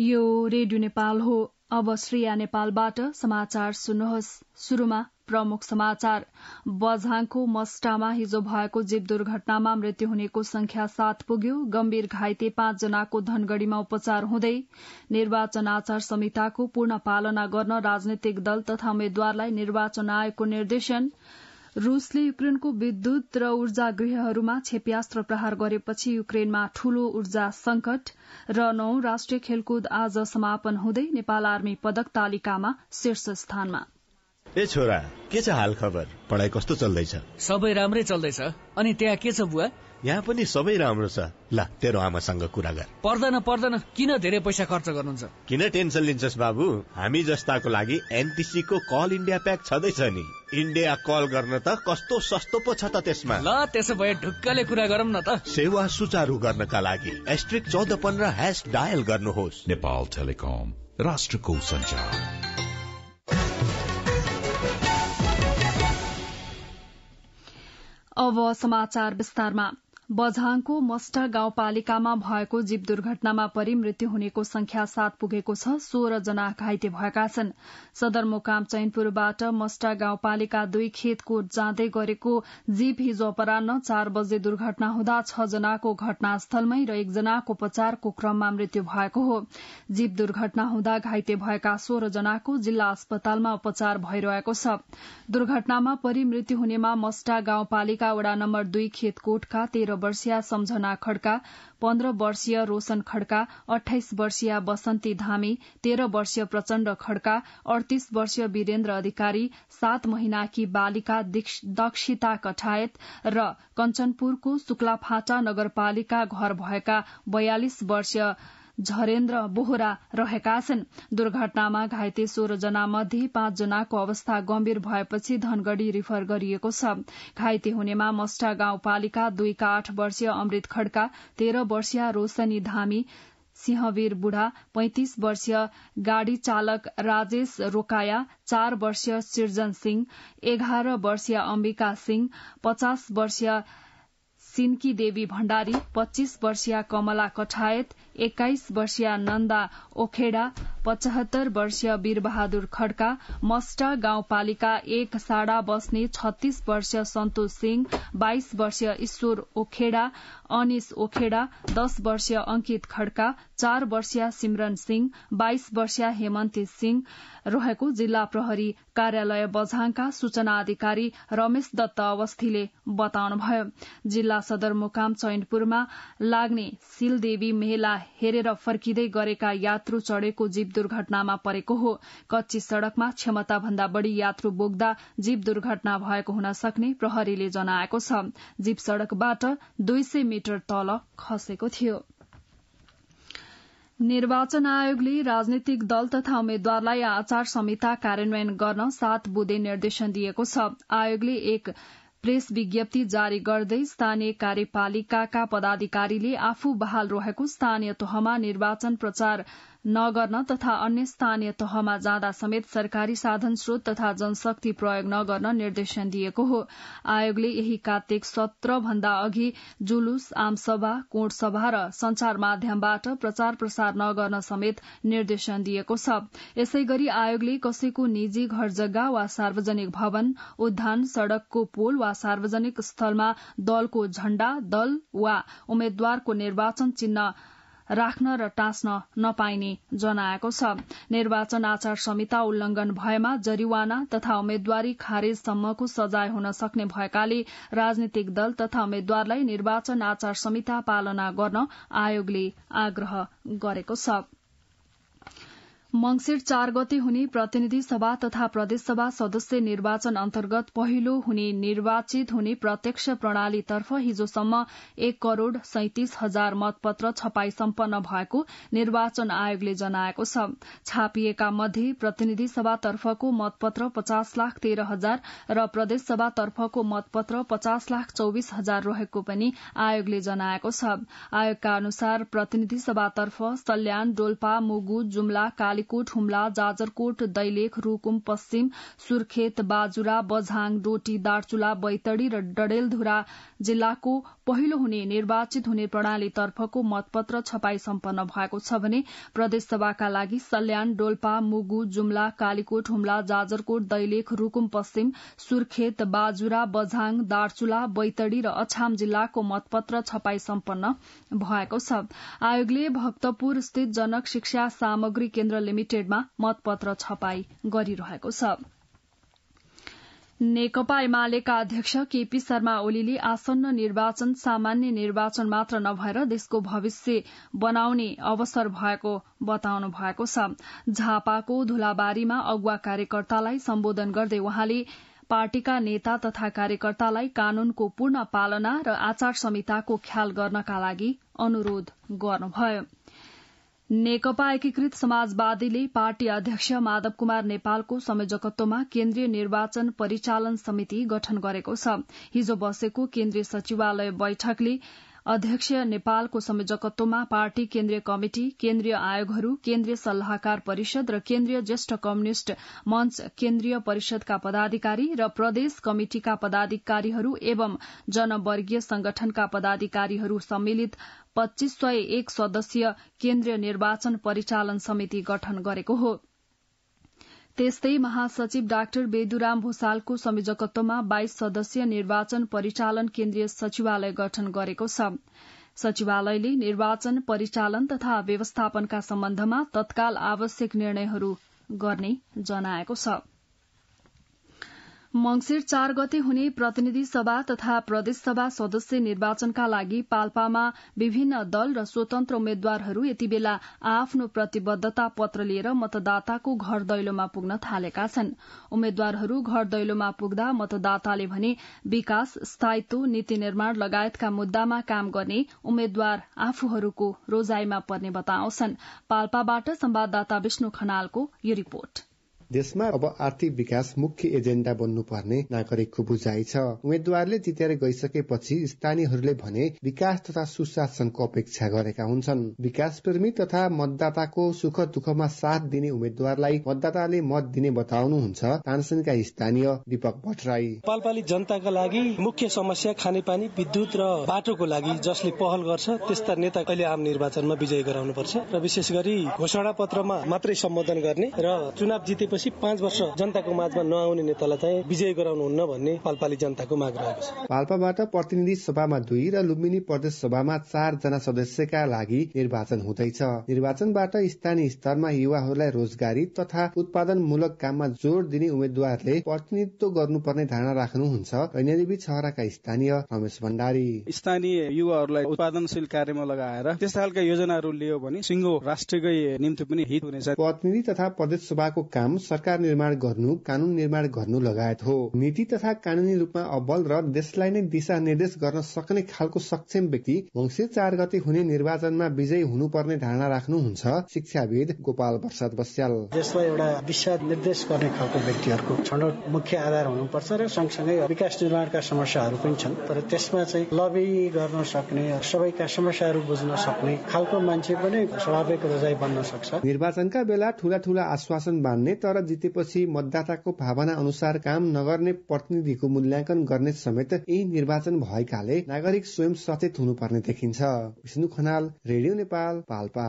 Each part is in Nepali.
यो रेडियो नेपाल हो अब श्रेया नेपालबाट समाचार सुन्नुहोस् शुरूमा प्रमुख समाचार बझाङको मस्टामा हिजो भएको जीव दुर्घटनामा मृत्यु हुनेको संख्या सात पुग्यो गम्भीर घाइते जनाको धनगढ़ीमा उपचार हुँदै निर्वाचन आचार संहिताको पूर्ण पालना गर्न राजनैतिक दल तथा उम्मेद्वारलाई निर्वाचन आयोगको निर्देशन रूसले युक्रेनको विद्युत र ऊर्जा गृहहरूमा क्षेपयास्त्र प्रहार गरेपछि युक्रेनमा ठूलो ऊर्जा संकट र नौ राष्ट्रिय खेलकुद आज समापन हुँदै नेपाल आर्मी पदक तालिकामा शीर्ष स्थानमा ए छोरा के छ हाल खबर कस्तो सबै राम्रै चल्दैछ अनि त्यहाँ के छ बुवा यहाँ पनि सबै राम्रो छ ल तेरो आमासँग कुरा गर पर्दैन पर्दैन किन धेरै पैसा खर्च गर्नुहुन्छ किन टेन्सन लिन्छस् बाबु हामी जस्ताको लागि एनटिसी को कल इन्डिया प्याक छँदैछ नि इन्डिया कल गर्न त कस्तो सस्तो पो छ त त्यसमा ल त्यसो भए ढुक्कले कुरा गरौँ न त सेवा सुचारू गर्नका लागि एस्ट्रिक चौध पन्ध्र ह्यास डायल गर्नुहोस् नेपाल टेलिकम राष्ट्रको संचार अब समाचार विस्तारमा बझाङको मस्टा गाउँपालिकामा भएको जीव दुर्घटनामा परि मृत्यु हुनेको संख्या सात पुगेको छ सोह्र जना घाइते भएका छन् सदरमुकाम चैनपुरबाट मस्टा गाउँपालिका दुई खेतकोट जाँदै गरेको जीप हिजो अपरान्न चार बजे दुर्घटना हुँदा छ जनाको घटनास्थलमै र एकजनाको उपचारको क्रममा मृत्यु भएको हो जीप दुर्घटना हुँदा घाइते भएका सोह्र जनाको जिल्ला अस्पतालमा उपचार भइरहेको छ दुर्घटनामा परि मृत्यु हुनेमा मस्टा गाउँपालिका वडा नम्बर दुई खेतकोटका तेह्र वर्षीय सम्झना खड्का पन्ध्र वर्षीय रोशन खड्का अठाइस वर्षीय बसन्ती धामी तेह्र वर्षीय प्रचण्ड खड्का अडतीस वर्षीय वीरेन्द्र अधिकारी सात महिनाकी बालिका दक्षिता कठायत र कञ्चनपुरको शुक्लाफाटा नगरपालिका घर भएका बयालिस वर्षीय झरेन्द्र बोहरा रहेका छन् दुर्घटनामा घाइते सोह्र जना मध्ये पाँच जनाको अवस्था गम्भीर भएपछि धनगढ़ी रिफर गरिएको छ घाइते हुनेमा मस्टा गाउँपालिका दुईका आठ वर्षीय अमृत खड्का तेह्र वर्षीय रोशनी धामी सिंहवीर बुढा पैंतिस वर्षीय गाड़ी चालक राजेश रोकाया चार वर्षीय सिर्जन सिंह एघार वर्षीय अम्बिका सिंह पचास वर्षीय सिन्की देवी भण्डारी पच्चीस वर्षीय कमला कठायत एक्काइस वर्षीय नन्दा ओखेडा पचहत्तर वर्षीय वीरबहादुर खड्का मस्टा गाउँपालिका एक साडा बस्ने छत्तीस वर्षीय सन्तोष सिंह बाइस वर्षीय ईश्वर ओखेडा अनिस ओखेडा दश वर्षीय अंकित खड्का चार वर्षीय सिमरन सिंह बाइस वर्षीय हेमन्ती सिंह रहेको जिल्ला प्रहरी कार्यालय बझाङका सूचना अधिकारी रमेश दत्त अवस्थीले बताउनुभयो जिल्ला सदरमुकाम चैनपुरमा लाग्ने सिलदेवी मेला हेरेर फर्किँदै गरेका यात्रु चढ़ेको जीप दुर्घटनामा परेको हो कच्ची सड़कमा क्षमता भन्दा बढ़ी यात्रु बोक्दा जीप दुर्घटना भएको हुन सक्ने प्रहरीले जनाएको छ जीप सड़कबाट दुई सय मिटर तल खसेको थियो निर्वाचन आयोगले राजनीतिक दल तथा उम्मेद्वारलाई आचार संहिता कार्यान्वयन गर्न सात बुधे निर्देशन दिएको छ आयोगले एक प्रेस विज्ञप्ति जारी गर्दै स्थानीय कार्यपालिकाका पदाधिकारीले आफू बहाल रहेको स्थानीय तहमा निर्वाचन प्रचार नगर्न तथा अन्य स्थानीय तहमा जाँदा समेत सरकारी साधन स्रोत तथा जनशक्ति प्रयोग नगर्न निर्देशन दिएको हो आयोगले यही कार्तिक सत्र भन्दा अघि जुलुस आमसभा कोणसभा र संचार माध्यमबाट प्रचार प्रसार नगर्न समेत निर्देशन दिएको छ यसै गरी आयोगले कसैको निजी घर जग्गा वा सार्वजनिक भवन उद्यान सड़कको पोल वा सार्वजनिक स्थलमा दलको झण्डा दल वा उम्मेद्वारको निर्वाचन चिन्ह राख्न र टाँच्न नपाइने जनाएको छ निर्वाचन आचार संहिता उल्लंघन भएमा जरिवाना तथा उम्मेद्वारी खारेजसम्मको सजाय हुन सक्ने भएकाले राजनीतिक दल तथा उम्मेद्वारलाई निर्वाचन आचार संहिता पालना गर्न आयोगले आग्रह गरेको छ मंगिर चार गते हुने प्रतिनिधि सभा तथा प्रदेशसभा सदस्य निर्वाचन अन्तर्गत पहिलो हुने निर्वाचित हुने प्रत्यक्ष प्रणालीतर्फ हिजोसम्म एक करोड़ सैतिस हजार मतपत्र छपाई सम्पन्न भएको निर्वाचन आयोगले जनाएको छ छापिएका मध्ये प्रतिनिधि सभातर्फको मतपत्र पचास लाख तेह्र हजार र प्रदेशसभातर्फको मतपत्र पचास लाख चौविस हजार रहेको पनि आयोगले जनाएको छ आयोगका अनुसार प्रतिनिधि सभातर्फ सल्यान डोल्पा मुगु जुम्ला काली कालीकोट हुम्ला जाजरकोट दैलेख रूकुम पश्चिम सुर्खेत बाजुरा बझाङ डोटी दार्चुला बैतडी र डडेलधुरा जिल्लाको पहिलो हुने निर्वाचित हुने प्रणालीतर्फको मतपत्र छपाई सम्पन्न भएको छ भने प्रदेशसभाका लागि सल्यान डोल्पा मुगु जुम्ला कालीकोट हुम्ला जाजरकोट दैलेख रूकुम पश्चिम सुर्खेत बाजुरा बझाङ दार्चुला बैतडी र अछाम जिल्लाको मतपत्र छपाई सम्पन्न भएको छ आयोगले भक्तपुर स्थित जनक शिक्षा सामग्री केन्द्र लिमिटेडमा मतपत्र छपाई गरिरहेको छ नेकपा एमालेका अध्यक्ष केपी शर्मा ओलीले आसन्न निर्वाचन सामान्य निर्वाचन मात्र नभएर देशको भविष्य बनाउने अवसर भएको बताउनु भएको छ झापाको धुलाबारीमा अगुवा कार्यकर्तालाई सम्बोधन गर्दै वहाँले पार्टीका नेता तथा कार्यकर्तालाई कानूनको पूर्ण पालना र आचार संहिताको ख्याल गर्नका लागि अनुरोध गर्नुभयो नेकपा एकीकृत समाजवादीले पार्टी अध्यक्ष माधव कुमार नेपालको संयोजकत्वमा केन्द्रीय निर्वाचन परिचालन समिति गठन गरेको छ हिजो बसेको केन्द्रीय सचिवालय बैठकले अध्यक्ष नेपालको संयोजकत्वमा पार्टी केन्द्रीय कमिटी केन्द्रीय आयोगहरू केन्द्रीय सल्लाहकार परिषद र केन्द्रीय ज्येष्ठ कम्युनिष्ट मंच केन्द्रीय परिषदका पदाधिकारी र प्रदेश कमिटिका पदाधिकारीहरू एवं जनवर्गीय संगठनका पदाधिकारीहरू सम्मिलित पच्चीस सय एक सदस्यीय केन्द्रीय निर्वाचन परिचालन समिति गठन गरेको हो त्यस्तै महासचिव डाक्टर बेदुराम भूषालको संयोजकत्वमा बाइस सदस्यीय निर्वाचन परिचालन केन्द्रीय सचिवालय गठन गरेको छ सचिवालयले निर्वाचन परिचालन तथा व्यवस्थापनका सम्बन्धमा तत्काल आवश्यक निर्णयहरू गर्ने जनाएको छ मंगिर चार गते हुने प्रतिनिधि सभा तथा प्रदेशसभा सदस्य निर्वाचनका लागि पाल्पामा विभिन्न दल र स्वतन्त्र उम्मेद्वारहरू यति बेला आफ्नो प्रतिबद्धता पत्र लिएर मतदाताको घर दैलोमा पुग्न थालेका छन् उम्मेद्वारहरू घर दैलोमा पुग्दा मतदाताले भने विकास स्थायित्व नीति निर्माण लगायतका मुद्दामा काम गर्ने उम्मेद्वार आफूहरूको रोजाईमा पर्ने बताउँछन् पाल्पाबाट संवाददाता विष्णु खनालको यो रिपोर्ट देशमा अब आर्थिक विकास मुख्य एजेण्डा बन्नुपर्ने नागरिकको बुझाइ छ उम्मेद्वारले जितेर गइसकेपछि स्थानीयहरूले भने विकास तथा सुशासनको अपेक्षा गरेका हुन्छन् विकास प्रेमी तथा मतदाताको सुख दुःखमा साथ दिने उम्मेद्वारलाई मतदाताले मत दिने बताउनुहुन्छ तानसेनका स्थानीय दीपक भट्टराई पालपाली जनताका लागि मुख्य समस्या खानेपानी विद्युत र बाटोको लागि जसले पहल गर्छ त्यस्ता नेता अहिले आम निर्वाचनमा विजय गराउनुपर्छ र विशेष गरी घोषणा पत्रमा मात्रै सम्बोधन गर्ने र चुनाव जितेपछि त्यसपछि पाँच वर्ष जनताको माझमा नआउने नेतालाई चाहिँ विजय गराउनुहुन्न भन्ने पाल्पाले जनताको माग रहेको छ पाल्पाबाट प्रतिनिधि सभामा दुई र लुम्बिनी प्रदेश सभामा चार जना सदस्यका लागि निर्वाचन हुँदैछ निर्वाचनबाट स्थानीय स्तरमा युवाहरूलाई रोजगारी तथा उत्पादनमूलक काममा जोड़ दिने उम्मेद्वारले प्रतिनिधित्व गर्नुपर्ने धारणा राख्नुहुन्छ ऐनादेवी छहराका स्थानीय रमेश भण्डारी स्थानीय युवाहरूलाई उत्पादनशील कार्यमा लगाएर त्यस्ता खालका योजनाहरू लियो भने सिङ्गो राष्ट्रकै निम्ति पनि हित हुनेछ प्रतिनिधि तथा प्रदेश सभाको काम सरकार निर्माण गर्नु कानून निर्माण गर्नु लगायत हो नीति तथा कानूनी रूपमा अब्बल र देशलाई नै दिशा निर्देश गर्न सक्ने खालको सक्षम व्यक्ति वंशी चार गति हुने निर्वाचनमा विजयी हुनुपर्ने धारणा राख्नुहुन्छ शिक्षाविद गोपाल प्रसाद बस्याल देशलाई एउटा दिशा निर्देश गर्ने खालको व्यक्तिहरूको छनौट मुख्य आधार हुनुपर्छ र सँगसँगै विकास निर्माणका समस्याहरू पनि छन् तर त्यसमा चाहिँ लबी गर्न सक्ने सबैका समस्याहरू बुझ्न सक्ने खालको मान्छे पनि स्वाभाविक रोजाइ बन्न सक्छ निर्वाचनका बेला ठूला ठूला आश्वासन बाँध्ने तर तर जितेपछि मतदाताको भावना अनुसार काम नगर्ने प्रतिनिधिको मूल्याङ्कन गर्ने समेत यही निर्वाचन भएकाले नागरिक स्वयं सचेत हुनुपर्ने देखिन्छ विष्णु खनाल रेडियो नेपाल पाल्पा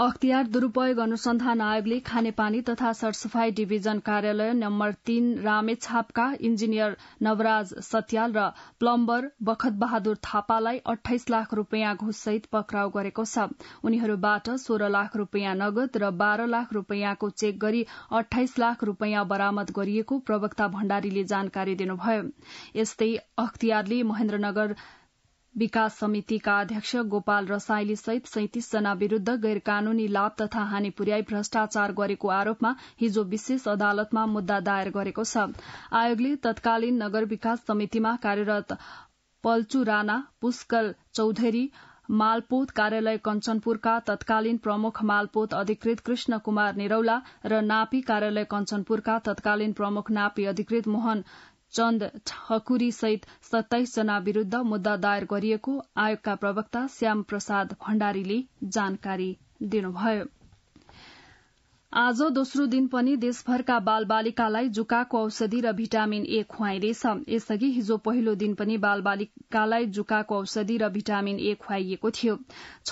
अख्तियार दुरूपयोग अनुसन्धान आयोगले खानेपानी तथा सरसफाई डिभिजन कार्यालय नम्बर तीन रामेछापका इन्जिनियर नवराज सत्याल र प्लम्बर बखत बहादुर थापालाई अठाइस लाख रूपियाँ घुससहित पक्राउ गरेको छ उनीहरूबाट सोह्र लाख रूपियाँ नगद र बाह्र लाख रूपियाँको चेक गरी अठाइस लाख रूपियाँ बरामद गरिएको प्रवक्ता भण्डारीले जानकारी दिनुभयो यस्तै अख्तियारले महेन्द्रनगर विकास समितिका अध्यक्ष गोपाल रसाइली सहित सैतिस जना विरूद्ध गैर कानूनी लाभ तथा हानि पुर्याई भ्रष्टाचार गरेको आरोपमा हिजो विशेष अदालतमा मुद्दा दायर गरेको छ आयोगले तत्कालीन नगर विकास समितिमा कार्यरत पल्चु राणा पुष्कल चौधरी मालपोत कार्यालय कञ्चनपुरका तत्कालीन प्रमुख मालपोत अधिकृत कृष्ण कुमार निरौला र नापी कार्यालय कञ्चनपुरका तत्कालीन प्रमुख नापी अधिकृत मोहन चन्द ठकुरी सहित सत्ताइस जना विरूद्ध मुद्दा दायर गरिएको आयोगका प्रवक्ता श्याम प्रसाद भण्डारीले जानकारी दिनुभयो आज दोस्रो दिन पनि देशभरका बाल बालिकालाई जुकाको औषधि र भिटामिन ए खुवाइँदैछ यसअघि हिजो पहिलो दिन पनि बाल बालिकालाई जुकाको औषधि र भिटामिन ए खुवाइएको थियो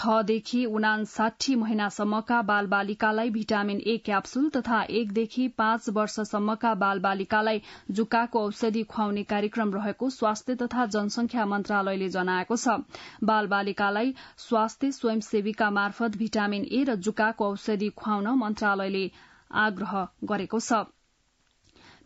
छदेखि उनासाठी महिनासम्मका बाल बालिकालाई भिटामिन ए क्याप्सुल तथा एकदेखि पाँच वर्षसम्मका बाल बालिकालाई जुकाको औषधि खुवाउने कार्यक्रम रहेको स्वास्थ्य तथा जनसंख्या मन्त्रालयले जनाएको छ बाल बालिकालाई स्वास्थ्य स्वयंसेविका मार्फत भिटामिन ए र जुकाको औषधि खुवाउन मन्त्रालय मन्त्रालयले आग्रह गरेको छ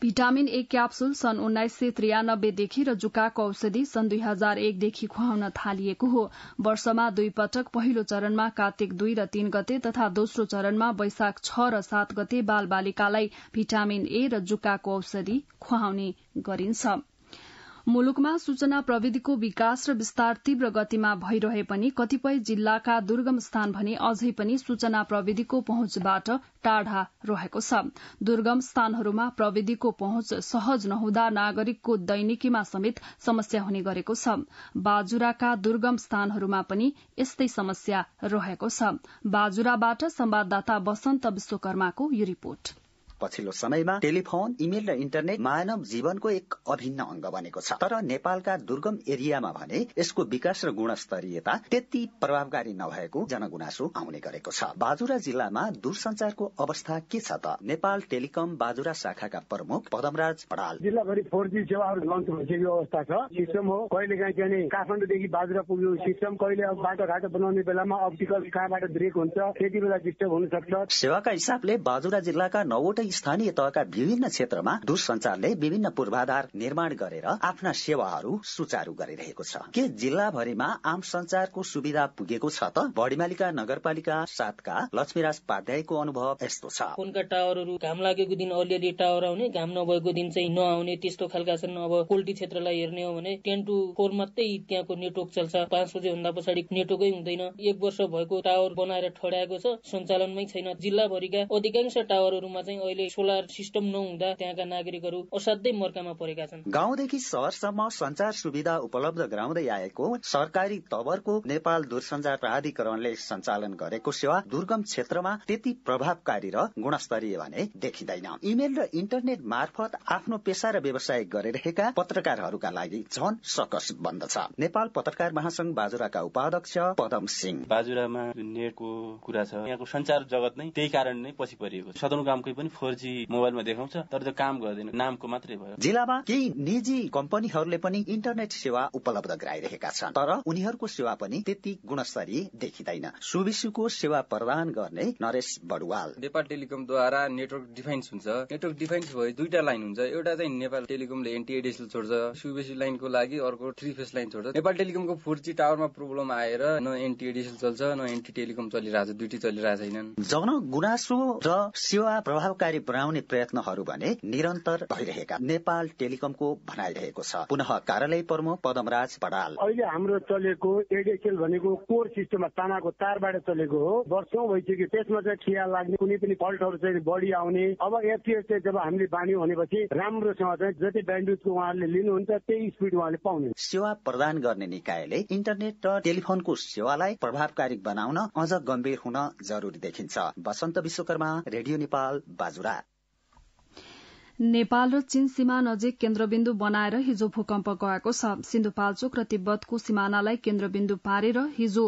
भिटामिन ए क्याप्सुल सन् उन्नाइस सय त्रियानब्बेदेखि र जुकाको औषधि सन् दुई हजार एकदेखि खुवाउन थालिएको हो वर्षमा दुई पटक पहिलो चरणमा कार्तिक दुई र तीन गते तथा दोस्रो चरणमा वैशाख छ र सात गते बाल बालिकालाई भिटामिन ए र जुकाको औषधि खुवाउने गरिन्छ मुलुकमा सूचना प्रविधिको विकास र विस्तार तीव्र गतिमा भइरहे पनि कतिपय जिल्लाका दुर्गम स्थान भने अझै पनि सूचना प्रविधिको पहुँचबाट टाढा रहेको छ दुर्गम स्थानहरूमा प्रविधिको पहुँच सहज नहुँदा नागरिकको दैनिकीमा समेत समस्या हुने गरेको छ बाजुराका दुर्गम स्थानहरूमा पनि यस्तै समस्या रहेको छ बाजुराबाट संवाददाता बसन्त विश्वकर्माको यो रिपोर्ट पछिल्लो समयमा टेलिफोन इमेल र इन्टरनेट मानव जीवनको एक अभिन्न अङ्ग बनेको छ तर नेपालका दुर्गम एरियामा भने यसको विकास र गुणस्तरीयता त्यति प्रभावकारी नभएको जनगुनासो आउने गरेको छ बाजुरा जिल्लामा दूरसञ्चारको अवस्था के छ त नेपाल टेलिकम बाजुरा शाखाका प्रमुख पदमराज पडाल जिल्लाभरि फोर जी सेवाहरू लन्च भइसकेको अवस्था छ सिस्टम हो कहिले काहीँ चाहिँ काठमाडौँदेखि बाजुरा पुग्यो सिस्टम कहिले अब बाटोघाटो बनाउने बेलामा अप्टिकल कहाँबाट ब्रेक हुन्छ त्यति बेला डिस्टर्ब हुन सक्छ सेवाका हिसाबले बाजुरा जिल्लाका नौवटै स्थानीय तहका विभिन्न क्षेत्रमा दूरसञ्चारले विभिन्न पूर्वाधार निर्माण गरेर आफ्ना सेवाहरू सुचारू गरिरहेको छ के जिल्लाभरिमा आम संचारको सुविधा पुगेको छ त बढीमालिका नगरपालिका सातका लक्ष्मीराज पाध्यायको अनुभव यस्तो छ फोनका टावरहरू घाम लागेको दिन अलिअलि टावर आउने घाम नभएको दिन चाहिँ नआउने त्यस्तो खालका छन् अब पोल्टी क्षेत्रलाई हेर्ने हो भने टेन टु फोर मात्रै त्यहाँको नेटवर्क चल्छ पाँच बजे भन्दा पछाडि नेटवर्कै हुँदैन एक वर्ष भएको टावर बनाएर ठडाएको छ सञ्चालनमै छैन जिल्लाभरिका अधिकांश टावरहरूमा चाहिँ अहिले गरी सोलर सिस्टम नहुँदा त्यहाँका नागरिकहरू असाध्यै मर्कामा परेका छन् गाउँदेखि सहरसम्म संचार सुविधा उपलब्ध गराउँदै आएको सरकारी तवरको नेपाल दूरसञ्चार प्राधिकरणले सञ्चालन गरेको सेवा दुर्गम क्षेत्रमा त्यति प्रभावकारी र गुणस्तरीय भने देखिँदैन इमेल र इन्टरनेट मार्फत आफ्नो पेसा र व्यवसाय गरिरहेका पत्रकारहरूका लागि झन सकस बन्दछ नेपाल पत्रकार महासंघ बाजुराका उपाध्यक्ष पदम सिंह बाजुरामा नेटको कुरा छ यहाँको संचार जगत नै त्यही कारण नै पछि परिएको सदरमुकामकै पनि जी मोबाइलमा देखाउँछ तर त्यो काम गर्दैन नामको मात्रै भयो जिल्लामा केही निजी कम्पनीहरूले पनि इन्टरनेट सेवा उपलब्ध गराइरहेका छन् तर उनीहरूको सेवा पनि त्यति गुणस्तरीय देखिँदैन सुविसुको सेवा प्रदान गर्ने नरेश बडुवाल नेपाल टेलिकमद्वारा नेटवर्क डिफेन्स हुन्छ नेटवर्क डिफेन्स भयो दुईटा लाइन हुन्छ एउटा चाहिँ नेपाल टेलिकमले एडिसनल छोड्छ सुबेसी लाइनको लागि अर्को थ्री फेस लाइन छोड्छ नेपाल टेलिकमको फोर जी टावरमा प्रब्लम आएर न एडिसनल चल्छ न एनटी टेलिकम चलिरहेछ छ दुइटै चलिरहेको छैनन् जन गुनासो र सेवा प्रभावकारी जानकारी बढाउने प्रयत्नहरू भने निरन्तर भइरहेका नेपाल टेलिकमको भनाइरहेको छ पुनः कार्यालय प्रमुख पदमराज पडाल अहिले हाम्रो चलेको एडिएसएल भनेको कोर सिस्टममा तानाको तारबाट चलेको हो वर्षौं भइसक्यो त्यसमा चाहिँ ठिया लाग्ने कुनै पनि फल्टहरू चाहिँ बढी आउने अब एफटिएस चाहिँ जब हामीले बान्यौँ भनेपछि राम्रोसँग चाहिँ जति ब्यान्डविथको उहाँहरूले लिनुहुन्छ त्यही स्पिड उहाँले पाउने सेवा प्रदान गर्ने निकायले इन्टरनेट र टेलिफोनको सेवालाई प्रभावकारी बनाउन अझ गम्भीर हुन जरुरी देखिन्छ वसन्त विश्वकर्मा रेडियो नेपाल बाजुरा कुरा नेपाल र चीन सीमा नजिक केन्द्रबिन्दु बनाएर हिजो भूकम्प गएको छ सिन्धुपाल्चोक र तिब्बतको सिमानालाई केन्द्रबिन्दु पारेर हिजो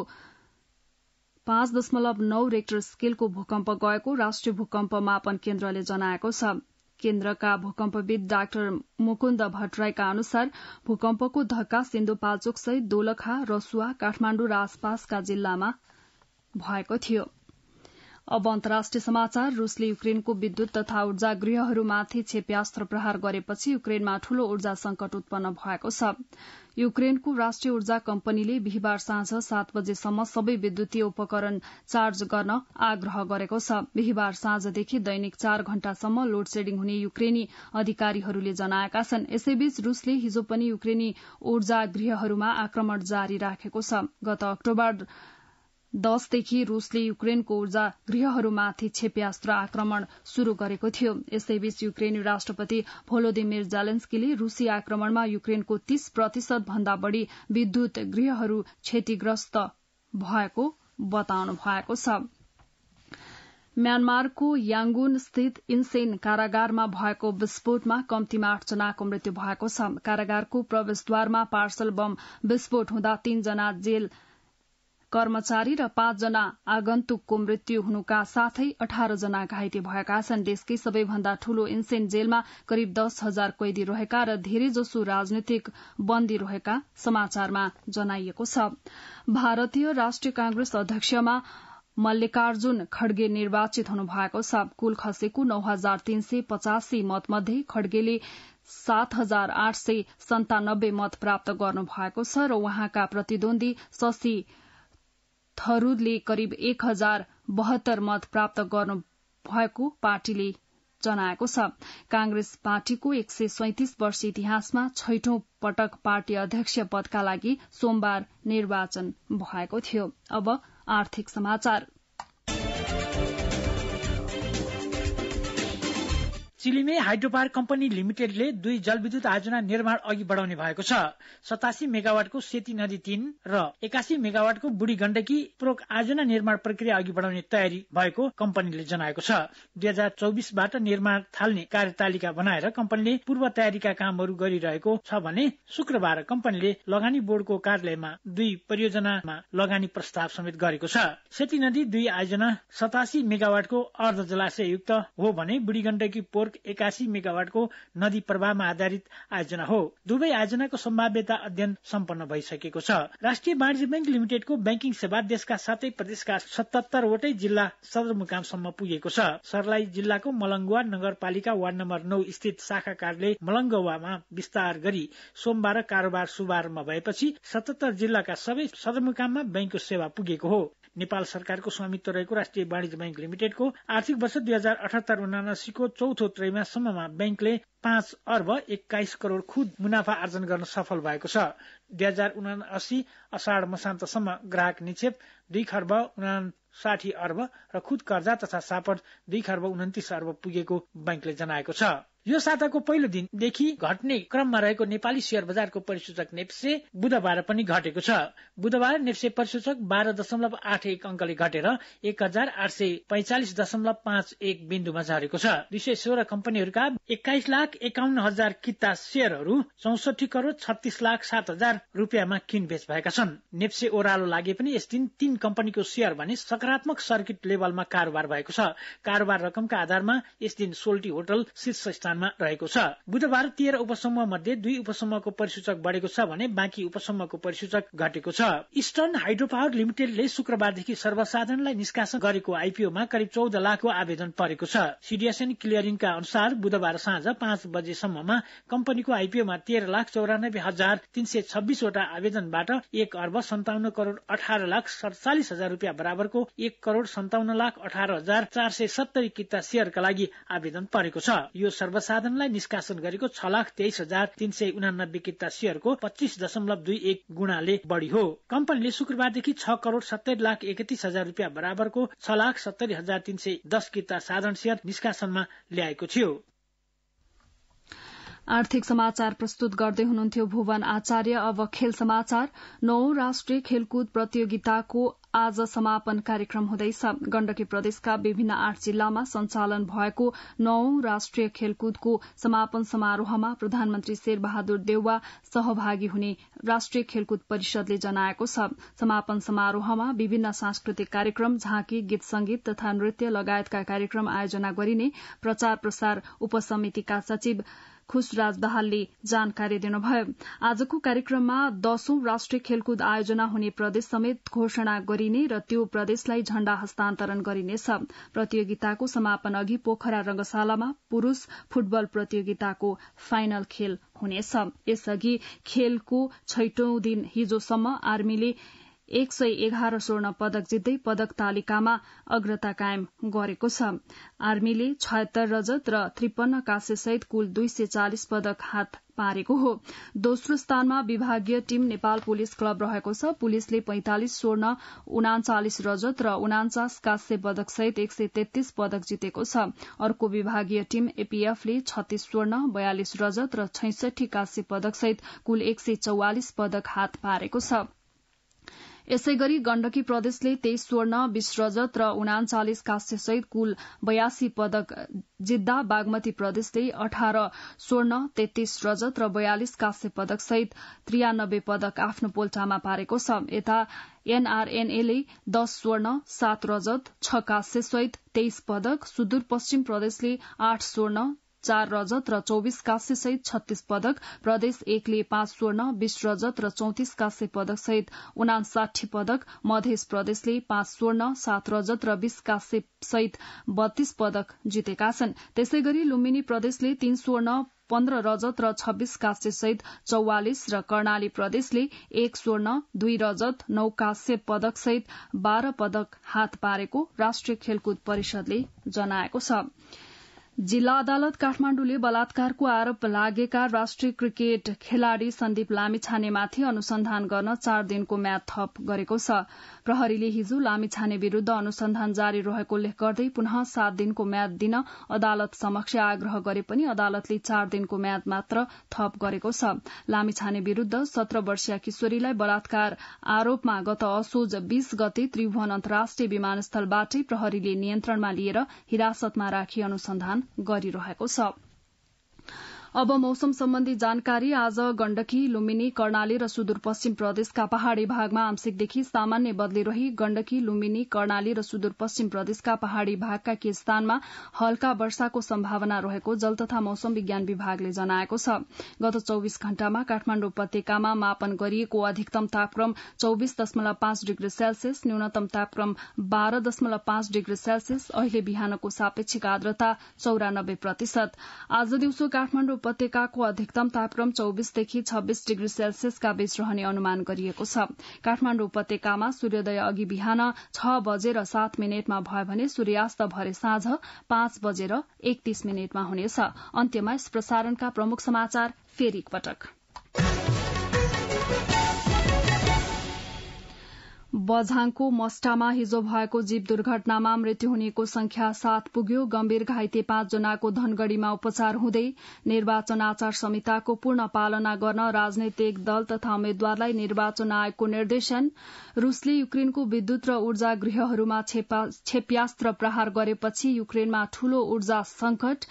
पाँच दशमलव नौ रेक्टर स्केलको भूकम्प गएको राष्ट्रिय भूकम्प मापन केन्द्रले जनाएको छ केन्द्रका भूकम्पविद डाक्टर मुकुन्द भट्टराईका अनुसार भूकम्पको धक्का सिन्धुपाल्चोकसहित दोलखा रसुवा काठमाण्डु र आसपासका जिल्लामा भएको थियो अब अन्तर्राष्ट्रिय समाचार रूसले युक्रेनको विद्युत तथा ऊर्जा गृहहरूमाथि क्षेप्यास्त्र प्रहार गरेपछि युक्रेनमा ठूलो ऊर्जा संकट उत्पन्न भएको छ युक्रेनको राष्ट्रिय ऊर्जा कम्पनीले बिहिबार साँझ सात बजेसम्म सबै विद्युतीय उपकरण चार्ज गर्न आग्रह गरेको छ बिहिबार साँझदेखि दैनिक चार घण्टासम्म लोड सेडिङ हुने युक्रेनी अधिकारीहरूले जनाएका छन् यसैबीच रूसले हिजो पनि युक्रेनी ऊर्जा गृहहरूमा आक्रमण जारी राखेको छ गत अक्टोबर दसदेखि रूसले युक्रेनको ऊर्जा गृहहरूमाथि क्षेप्यास्त्र आक्रमण शुरू गरेको थियो यसैबीच युक्रेनी राष्ट्रपति भोलोदिमिर जालेन्स्कीले रूसी आक्रमणमा युक्रेनको तीस प्रतिशत भन्दा बढ़ी विद्युत गृहहरू क्षतिग्रस्त भएको बताउनु भएको छ म्यानमारको याङ्गुन स्थित इन्सेन कारागारमा भएको विस्फोटमा कम्तीमा आठजनाको मृत्यु भएको छ कारागारको प्रवेशद्वारमा पार्सल बम विस्फोट हुँदा तीनजना जेल कर्मचारी र पाँचजना आगन्तुकको मृत्यु हुनुका साथै अठार जना घाइते भएका छन् देशकै सबैभन्दा ठूलो इन्सेन जेलमा करिब दस हजार कैदी रहेका र धेरैजसो राजनैतिक बन्दी रहेका समाचारमा जनाइएको छ भारतीय राष्ट्रिय कांग्रेस अध्यक्षमा मल्लिकार्जुन खड्गे निर्वाचित हुनुभएको छ कुल खसेको नौ हजार तीन सय पचासी मतमध्ये खड्गेले सात हजार आठ सय सन्तानब्बे मत प्राप्त गर्नुभएको छ र उहाँका प्रतिद्वन्दी शशी थरूरले करिब एक हजार बहत्तर मत प्राप्त गर्नु भएको पार्टीले जनाएको छ कांग्रेस पार्टीको एक सय सैतिस वर्ष इतिहासमा छैठौं पटक पार्टी अध्यक्ष पदका लागि सोमबार निर्वाचन भएको थियो अब आर्थिक समाचार चिलिमे हाइड्रो पावर कम्पनी लिमिटेडले दुई जलविद्युत आयोजना निर्माण अघि बढाउने भएको छ सतासी मेगावाटको सेती नदी तीन र एकासी मेगावाटको बुढी गण्डकी प्रोक आयोजना निर्माण प्रक्रिया अघि बढाउने तयारी भएको कम्पनीले जनाएको छ दुई हजार चौबिसबाट निर्माण थाल्ने कार्यतालिका बनाएर कम्पनीले पूर्व तयारीका कामहरू गरिरहेको छ भने शुक्रबार कम्पनीले लगानी बोर्डको कार्यालयमा दुई परियोजनामा लगानी प्रस्ताव समेत गरेको छ सेती नदी दुई आयोजना सतासी मेगावाटको अर्ध जलाशय युक्त हो भने बुढी गण्डकी पोर्क एकासी मेगावाटको नदी प्रवाहमा आधारित आयोजना हो दुवै आयोजनाको सम्भाव्यता अध्ययन सम्पन्न भइसकेको छ राष्ट्रिय वाणिज्य ब्याङ्क लिमिटेडको ब्याङ्किङ सेवा देशका सातै प्रदेशका सतहत्तरवटै जिल्ला सदरमुकामसम्म पुगेको छ सरलाई जिल्लाको मलङ्गुवा नगरपालिका वार्ड नम्बर नौ स्थित शाखा कार्यालय मलङ्गुवामा विस्तार गरी सोमबार कारोबार शुभारम्भ भएपछि सतहत्तर जिल्लाका सबै सदरमुकाममा ब्याङ्कको सेवा पुगेको हो नेपाल सरकारको स्वामित्व रहेको राष्ट्रिय वाणिज्य ब्याङ्क लिमिटेडको आर्थिक वर्ष दुई हजार अठहत्तर उनासीको चौथो त्रैमासम्ममा ब्याङ्कले पाँच अर्ब एक्काइस करोड़ खुद मुनाफा आर्जन गर्न सफल भएको छ दुई हजार उनासी असाढ़ मसान्तसम्म ग्राहक निक्षेप दुई खर्ब उनासाठी अर्ब र खुद कर्जा तथा सापट दुई खर्ब उन्तिस अर्ब पुगेको ब्याङ्कले जनाएको छ यो साताको पहिलो दिनदेखि घट्ने क्रममा रहेको नेपाली शेयर बजारको परिसूचक नेप्से बुधबार पनि घटेको छ बुधबार नेप्से परिसूचक बाह्र दशमलव आठ एक अङ्कले घटेर एक हजार आठ सय पैंचालिस दशमलव पाँच एक बिन्दुमा झरेको छ दुई सय सोह्र कम्पनीहरूका एक्काइस लाख एकाउन्न हजार किता सेयरहरू चौसठी करोड़ छत्तीस लाख सात हजार रुपियाँमा किनबेच भएका छन् नेप्से ओह्रालो लागे पनि यस दिन तीन कम्पनीको शेयर भने सकारात्मक सर्किट लेभलमा कारोबार भएको छ कारोबार रकमका आधारमा यस दिन सोल्टी होटल शीर्ष स्थान स्थानमा रहेको छ बुधबार तेह्र उपसमूह मध्ये दुई उपसमूहको परिसूचक बढेको छ भने बाँकी उपसमूहको परिसूचक घटेको छ इस्टर्न हाइड्रो पावर लिमिटेडले शुक्रबारदेखि सर्वसाधारणलाई निष्कासन गरेको आइपिओमा करिब चौध लाखको आवेदन परेको छ सिडिएसएन क्लियरिङका अनुसार बुधबार साँझ पाँच बजेसम्ममा कम्पनीको आइपिओमा तेह्र लाख चौरानब्बे हजार तीन सय छब्बीसवटा आवेदनबाट एक अर्ब सन्ताउन्न करोड़ अठार लाख सडचालिस हजार रुपियाँ बराबरको एक करोड़ सन्ताउन्न लाख अठार हजार चार सय सत्तरी किता सेयरका लागि आवेदन परेको छ यो सर्व प्रसाधनलाई निष्कासन गरेको छ लाख तेइस हजार तीन सय उनानब्बे किता सेयरको पच्चिस दशमलव दुई एक गुणाले बढ़ी हो कम्पनीले शुक्रबारदेखि छ करोड़ सत्तरी लाख एकतिस हजार रुपियाँ बराबरको छ लाख सत्तरी हजार तीन सय दस किता साधारण सेयर निष्कासनमा ल्याएको थियो आर्थिक समाचार प्रस्तुत गर्दै हुनुहुन्थ्यो भुवन आचार्य अब खेल समाचार नौ राष्ट्रिय खेलकुद प्रतियोगिताको आज समापन कार्यक्रम हुँदैछ गण्डकी प्रदेशका विभिन्न आठ जिल्लामा सञ्चालन भएको नौ राष्ट्रिय खेलकुदको समापन समारोहमा प्रधानमन्त्री शेरबहादुर देउवा सहभागी हुने राष्ट्रिय खेलकुद परिषदले जनाएको छ समापन समारोहमा विभिन्न सांस्कृतिक कार्यक्रम झाँकी गीत संगीत तथा नृत्य लगायतका कार्यक्रम आयोजना गरिने प्रचार प्रसार उपसमितिका सचिव खुशराज दाहालले जानकारी दिनुभयो आजको कार्यक्रममा दशौं राष्ट्रिय खेलकुद आयोजना हुने प्रदेश समेत घोषणा गरिने र त्यो प्रदेशलाई झण्डा हस्तान्तरण गरिनेछ प्रतियोगिताको समापन अघि पोखरा रंगशालामा पुरूष फुटबल प्रतियोगिताको फाइनल खेल हुनेछ यसअघि खेलको छैटौं दिन हिजोसम्म आर्मीले एक सय एघार स्वर्ण पदक जित्दै पदक तालिकामा अग्रता कायम गरेको छ आर्मीले छयत्तर रजत र त्रिपन्न सहित कुल दुई सय चालिस पदक हात पारेको हो दोस्रो स्थानमा विभागीय टीम नेपाल पुलिस क्लब रहेको छ पुलिसले पैंतालिस स्वर्ण उनाचालिस रजत र उनाचास काँस्य पदकसहित एक सय तेत्तीस पदक जितेको छ अर्को विभागीय टीम एपीएफले छत्तीस स्वर्ण बयालिस रजत र छैसठी काँस्य सहित कुल एक सय चौवालिस पदक हात पारेको छ यसै गरी गण्डकी प्रदेशले तेइस स्वर्ण बीस रजत र उनाचालिस सहित कुल बयासी पदक जित्दा बागमती प्रदेशले अठार स्वर्ण तेत्तीस रजत र बयालिस कास्य सहित त्रियानब्बे पदक आफ्नो पोल्टामा पारेको छ यता एनआरएनएले दश स्वर्ण सात रजत छ सहित तेइस पदक सुदूरपश्चिम प्रदेशले आठ स्वर्ण चार रजत र चौविस काँस्य सहित छत्तीस पदक प्रदेश एकले पाँच स्वर्ण बीस रजत र चौतिस कास्य पदक सहित उनासाठी पदक मध्य प्रदेशले पाँच स्वर्ण सात रजत र बीस काँस्य सहित बत्तीस पदक जितेका छन् त्यसै गरी लुम्बिनी प्रदेशले तीन स्वर्ण पन्ध्र रजत र छब्बीस काँस्य सहित चौवालिस र कर्णाली प्रदेशले एक स्वर्ण दुई रजत नौ काँस्य पदक सहित बाह्र पदक हात पारेको राष्ट्रिय खेलकुद परिषदले जनाएको छ जिल्ला अदालत काठमाण्डुले बलात्कारको आरोप लागेका राष्ट्रिय क्रिकेट खेलाड़ी सन्दीप लामिछानेमाथि अनुसन्धान गर्न चार दिनको म्याद थप गरेको छ प्रहरीले हिजो लामिछाने विरूद्ध अनुसन्धान जारी रहेको उल्लेख गर्दै पुनः सात दिनको म्याद दिन अदालत समक्ष आग्रह गरे पनि अदालतले चार दिनको म्याद मात्र थप गरेको छ लामिछाने विरूद्ध सत्र वर्षीय किशोरीलाई बलात्कार आरोपमा गत असोज बीस गते त्रिभुवन अन्तर्राष्ट्रिय विमानस्थलबाटै प्रहरीले नियन्त्रणमा लिएर हिरासतमा राखी अनुसन्धान गरिरहेको छ अब मौसम सम्बन्धी जानकारी आज गण्डकी लुम्बिनी कर्णाली र सुदूरपश्चिम प्रदेशका पहाड़ी भागमा आंशिकदेखि सामान्य बदली रही गण्डकी लुम्बिनी कर्णाली र सुदूरपश्चिम प्रदेशका पहाड़ी भागका केही स्थानमा हल्का वर्षाको सम्भावना रहेको जल तथा मौसम विज्ञान विभागले जनाएको छ गत चौविस घण्टामा काठमाण्डु उपत्यकामा मापन गरिएको अधिकतम तापक्रम चौविस दशमलव पाँच डिग्री सेल्सियस न्यूनतम तापक्रम बाह्र दशमलव पाँच डिग्री सेल्सियस अहिले बिहानको सापेक्षिक आर्द्रता चौरानब्बे प्रतिशत आज दिउँसो काठमाण्डु उपत्यकाको अधिकतम तापक्रम चौबिसदेखि छब्बीस डिग्री सेल्सियसका बीच रहने अनुमान गरिएको छ काठमाडौँ उपत्यकामा सूर्योदय अघि बिहान छ बजेर सात मिनटमा भयो भने सूर्यास्त भरे साँझ पाँच बजेर एकतीस मिनटमा हुनेछ अन्त्यमा यस प्रसारणका प्रमुख समाचार फेरि बझाङको मस्टामा हिजो भएको जीप दुर्घटनामा मृत्यु हुनेको संख्या सात पुग्यो गम्भीर घाइते जनाको धनगढ़ीमा उपचार हुँदै निर्वाचन आचार संहिताको पूर्ण पालना गर्न राजनैतिक दल तथा उम्मेद्वारलाई निर्वाचन आयोगको निर्देशन रूसले युक्रेनको विद्युत र ऊर्जा गृहहरूमा क्षेप्यास्त्र प्रहार गरेपछि युक्रेनमा ठूलो ऊर्जा संकट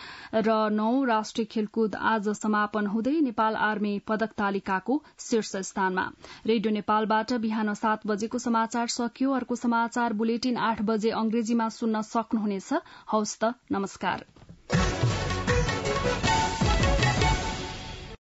र नौ राष्ट्रिय खेलकुद आज समापन हुँदै नेपाल आर्मी पदक तालिकाको शीर्ष स्थानमा रेडियो नेपालबाट बिहान सात बजेको समाचार सकियो अर्को समाचार बुलेटिन आठ बजे अंग्रेजीमा सुन्न सक्नुहुनेछ हौस् त नमस्कार